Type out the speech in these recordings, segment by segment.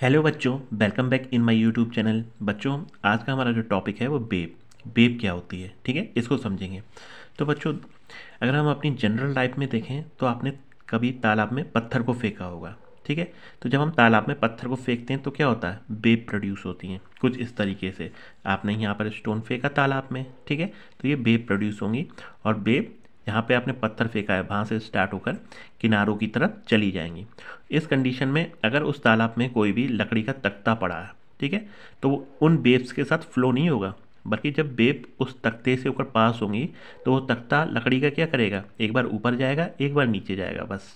Hello बच्चों welcome back in my YouTube channel बच्चों आज का हमारा जो टॉपिक है वो बेब बेब क्या होती है ठीक है इसको समझेंगे तो बच्चों अगर हम अपनी जनरल लाइफ में देखें तो आपने कभी तालाब में पत्थर को फेंका होगा ठीक है तो जब हम तालाब में पत्थर को फेंकते हैं तो क्या होता है बेब प्रोड्यूस होती हैं कुछ इस तरीके से आपने यहाँ पर स्टोन फेंका तालाब में ठीक है तो ये बेब प्रोड्यूस होंगी और बेब जहाँ पे आपने पत्थर फेंका है वहाँ से स्टार्ट होकर किनारों की तरफ चली जाएंगी इस कंडीशन में अगर उस तालाब में कोई भी लकड़ी का तख्ता पड़ा है ठीक है तो उन बेब्स के साथ फ्लो नहीं होगा बल्कि जब बेब उस तख्ते से ऊपर पास होंगी तो वो तख्ता लकड़ी का क्या करेगा एक बार ऊपर जाएगा एक बार नीचे जाएगा बस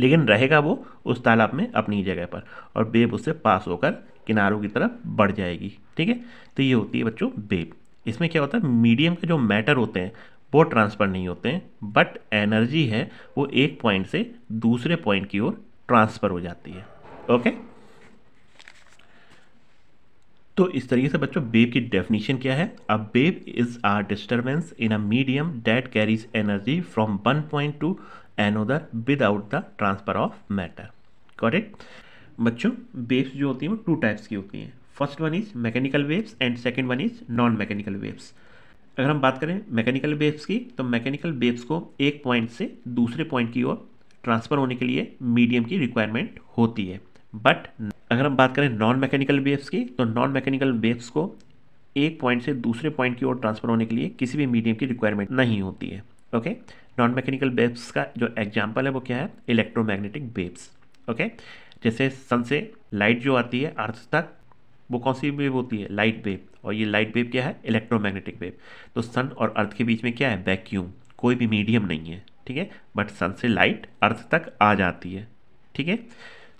लेकिन रहेगा वो उस तालाब में अपनी जगह पर और बेब उससे पास होकर किनारों की तरफ बढ़ जाएगी ठीक है तो ये होती है बच्चों बेब इसमें क्या होता है मीडियम के जो मैटर होते हैं वो ट्रांसफ़र नहीं होते हैं बट एनर्जी है वो एक पॉइंट से दूसरे पॉइंट की ओर ट्रांसफ़र हो जाती है ओके तो इस तरीके से बच्चों बेब की डेफिनेशन क्या है अ babe is are disturbance in a medium that carries energy from one point two another without the transfer of matter correct बच्चों बेब्स जो होती हैं वो टू टाइप्स की होती हैं first one is mechanical waves and second one is non mechanical waves अगर हम बात करें मैकेनिकल वेव्स की तो मैकेनिकल वेव्स को एक पॉइंट से दूसरे पॉइंट की ओर ट्रांसफ़र होने के लिए मीडियम की रिक्वायरमेंट होती है बट अगर हम बात करें नॉन मैकेनिकल वेव्स की तो नॉन मैकेनिकल वेव्स को एक पॉइंट से दूसरे पॉइंट की ओर ट्रांसफ़र होने के लिए किसी भी मीडियम की रिक्वायरमेंट नहीं होती है ओके नॉन मैकेनिकल वेव्स का जो एग्जाम्पल है वो क्या है इलेक्ट्रोमैग्नेटिक वेव्स ओके जैसे सन से लाइट जो आती है अर्थ तक वो कौन सी वेव होती है लाइट वेव और ये लाइट वेव क्या है इलेक्ट्रोमैग्नेटिक वेव तो सन और अर्थ के बीच में क्या है वैक्यूम कोई भी मीडियम नहीं है ठीक है बट सन से लाइट अर्थ तक आ जाती है ठीक है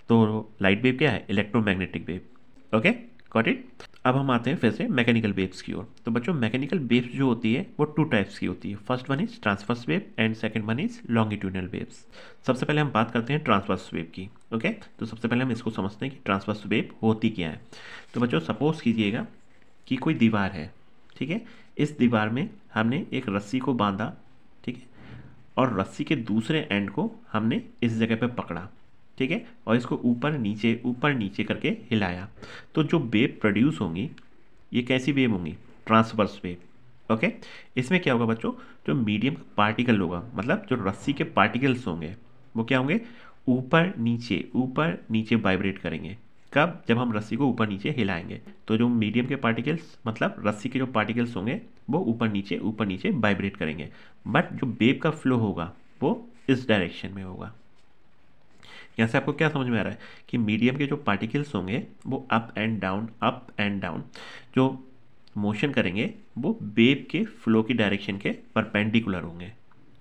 तो लाइट वेव क्या है electromagnetic wave okay got it अब हम आते हैं फिर से मैकेनिकल वेव्स की ओर तो बच्चों मैकेनिकल वेव्स जो होती है वो टू टाइप्स की होती है first one is transverse wave and second one is longitudinal waves सबसे पहले हम बात करते हैं ट्रांसफर्स वेव की ओके तो सबसे पहले हम इसको समझते हैं कि ट्रांसवर्स वेव होती क्या है तो बच्चों सपोज कीजिएगा कि कोई दीवार है ठीक है इस दीवार में हमने एक रस्सी को बांधा ठीक है और रस्सी के दूसरे एंड को हमने इस जगह पर पकड़ा ठीक है और इसको ऊपर नीचे ऊपर नीचे करके हिलाया तो जो बेब प्रोड्यूस होंगी ये कैसी वेब होंगी ट्रांसवर्स वेब ओके इसमें क्या होगा बच्चों जो मीडियम पार्टिकल होगा मतलब जो रस्सी के पार्टिकल्स होंगे वो क्या होंगे ऊपर नीचे ऊपर नीचे वाइब्रेट करेंगे कब जब हम रस्सी को ऊपर नीचे हिलाएंगे तो जो मीडियम के पार्टिकल्स मतलब रस्सी के जो पार्टिकल्स होंगे वो ऊपर नीचे ऊपर नीचे वाइब्रेट करेंगे बट जो बेब का फ्लो होगा वो इस डायरेक्शन में होगा यहाँ से आपको क्या समझ में आ रहा है कि मीडियम के जो पार्टिकल्स होंगे वो up and down up and down जो मोशन करेंगे वो बेब के फ्लो की डायरेक्शन के परपेंडिकुलर होंगे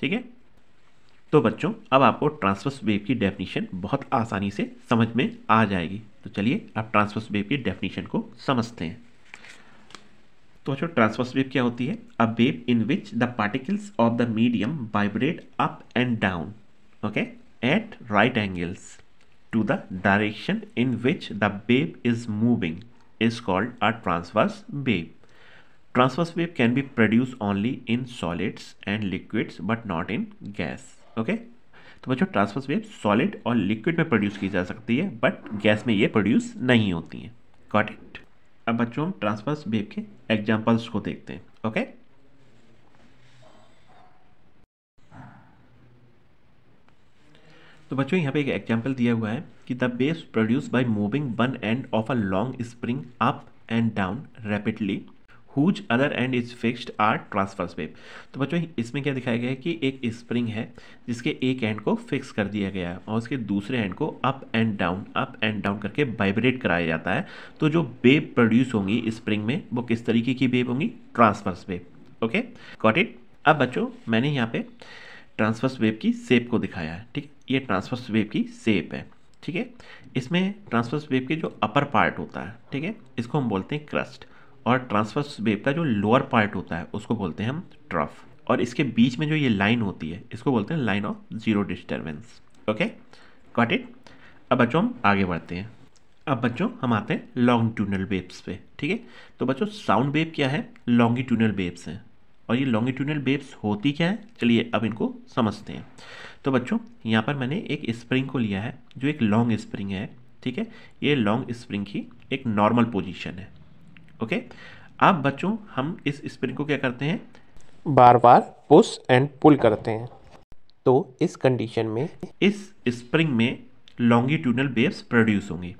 ठीक है तो बच्चों अब आपको ट्रांसवर्स वेव की डेफिनेशन बहुत आसानी से समझ में आ जाएगी तो चलिए आप ट्रांसवर्स वेव की डेफिनेशन को समझते हैं तो बच्चों ट्रांसवर्स वेव क्या होती है a wave in which the particles of the medium vibrate up and down okay at right angles to the direction in which the wave is moving is called a transverse wave transverse wave can be produce only in solids and liquids but not in gas okay तो बच्चों transverse wave solid और liquid में produce की जा सकती है but gas में ये प्रोड्यूस नहीं होती है गॉट इट अब बच्चों हम ट्रांसफर्स वेव के एग्जाम्पल्स को देखते हैं ओके तो बच्चों यहाँ पे एक एग्जाम्पल दिया हुआ है कि the waves produce by moving one end of a long spring up and down rapidly whose other end is fixed are transverse wave तो बच्चों इसमें क्या दिखाया गया है कि एक स्प्रिंग है जिसके एक एंड को फिक्स कर दिया गया है और उसके दूसरे एंड को up and down up and down करके वाइब्रेट कराया जाता है तो जो वेब प्रोड्यूस होंगी स्प्रिंग में वो किस तरीके की वेब होंगी transverse wave okay got it अब बच्चों मैंने यहाँ पे ट्रांसफर्स वेब की सेप को दिखाया है ठीक ये ट्रांसफर्स वेब की सेप है ठीक है इसमें ट्रांसफर्स वेब के जो अपर पार्ट होता है ठीक है इसको हम बोलते हैं क्रस्ट और ट्रांसवर्स वेव का जो लोअर पार्ट होता है उसको बोलते हैं हम ट्रफ और इसके बीच में जो ये लाइन होती है इसको बोलते हैं line of zero disturbance okay got it अब बच्चों हम आगे बढ़ते हैं अब बच्चों हम आते हैं ट्यूनल वेब्स पे ठीक है तो बच्चों साउंड वेब क्या है लॉन्गिट्यूडनल वेब्स हैं और ये लॉन्गिट्यूनल वेब्स होती क्या है चलिए अब इनको समझते हैं तो बच्चों यहाँ पर मैंने एक स्प्रिंग को लिया है जो एक लॉन्ग स्प्रिंग है ठीक है ये लॉन्ग स्प्रिंग की एक नॉर्मल पोजीशन है ओके अब बच्चों हम इस स्प्रिंग को क्या करते हैं बार बार पुश एंड पुल करते हैं तो इस कंडीशन में इस स्प्रिंग में लॉन्गिट्यूडनल वेव्स प्रोड्यूस होंगी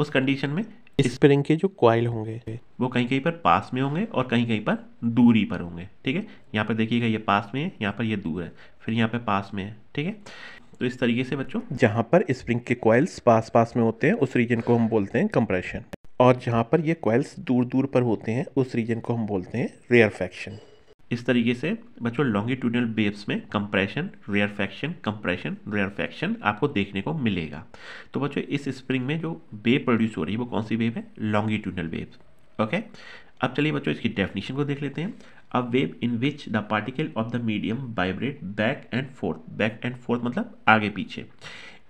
उस कंडीशन में स्प्रिंग के जो कॉयल होंगे वो कहीं कहीं पर पास में होंगे और कहीं कहीं पर दूरी पर होंगे ठीक है यहाँ पर देखिएगा ये पास में है यहाँ पर ये दूर है फिर यहाँ पर पास में है ठीक है तो इस तरीके से बच्चों जहाँ पर स्प्रिंग के कॉयल्स पास पास में होते हैं उस रीजन को हम बोलते हैं कंप्रेशन और जहाँ पर ये कोयल्स दूर दूर पर होते हैं उस रीजन को हम बोलते हैं रेयर फैक्शन इस तरीके से बच्चों लॉन्गिट्यूडनल वेव्स में compression rarefaction compression rarefaction आपको देखने को मिलेगा तो बच्चों इस स्प्रिंग में जो वेव प्रोड्यूस हो रही है वो कौन सी वेव है लॉन्गिट्यूडनल वेव ओके अब चलिए बच्चों इसकी डेफिनेशन को देख लेते हैं a wave in which the particle of the medium vibrate back and forth back and forth मतलब आगे पीछे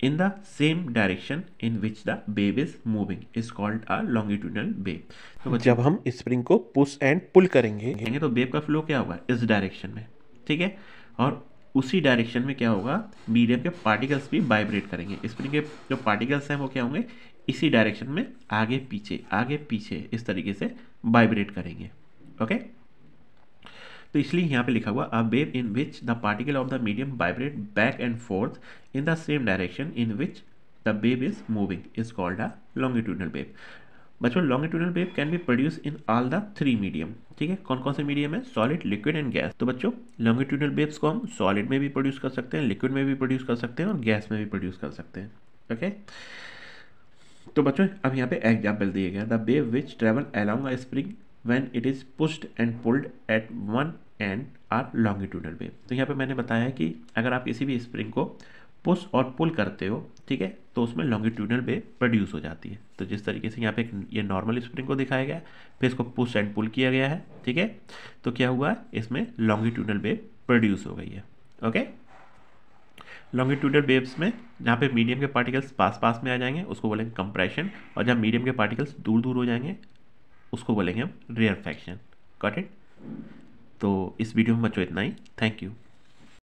in the same direction in which the wave is moving is called a longitudinal wave. तो जब हम spring को push and pull करेंगे तो wave का फ्लो क्या होगा इस डायरेक्शन में ठीक है और उसी डायरेक्शन में क्या होगा मीडियम के पार्टिकल्स भी वाइब्रेट करेंगे स्प्रिंग के जो पार्टिकल्स हैं वो क्या होंगे इसी डायरेक्शन में आगे पीछे आगे पीछे इस तरीके से वाइब्रेट करेंगे ओके okay? तो इसलिए यहाँ पे लिखा हुआ a wave in which the particle of the medium vibrate back and forth in the same direction in which the wave is moving is called a longitudinal wave बच्चों longitudinal wave can be produce in all the three medium ठीक है कौन कौन से medium है solid liquid and gas तो बच्चों longitudinal waves को हम सॉलिड में भी प्रोड्यूस कर सकते हैं लिक्विड में भी प्रोड्यूस कर सकते हैं और गैस में भी प्रोड्यूस कर सकते हैं ओके तो बच्चों अब यहाँ पे एग्जाम्पल दिए गए the wave which travel along a spring when it is pushed and pulled at one end are longitudinal wave तो यहाँ पे मैंने बताया है कि अगर आप किसी भी स्प्रिंग को पुश और पुल करते हो ठीक है तो उसमें लॉन्गिट्यूडल वेव प्रोड्यूस हो जाती है तो जिस तरीके से यहाँ पे ये नॉर्मल स्प्रिंग को दिखाया गया है फिर इसको पुश एंड पुल किया गया है ठीक है तो क्या हुआ इसमें लॉन्गिट्यूडल वेव प्रोड्यूस हो गई है ओके लॉन्गिट्यूडल वेव्स में जहाँ पे मीडियम के पार्टिकल्स पास पास में आ जाएंगे उसको बोलेंगे कंप्रेशन और जहाँ मीडियम के पार्टिकल्स दूर दूर हो जाएंगे उसको बोलेंगे हम रेयर फैक्शन कॉट इट तो इस वीडियो में बच्चों इतना ही थैंक यू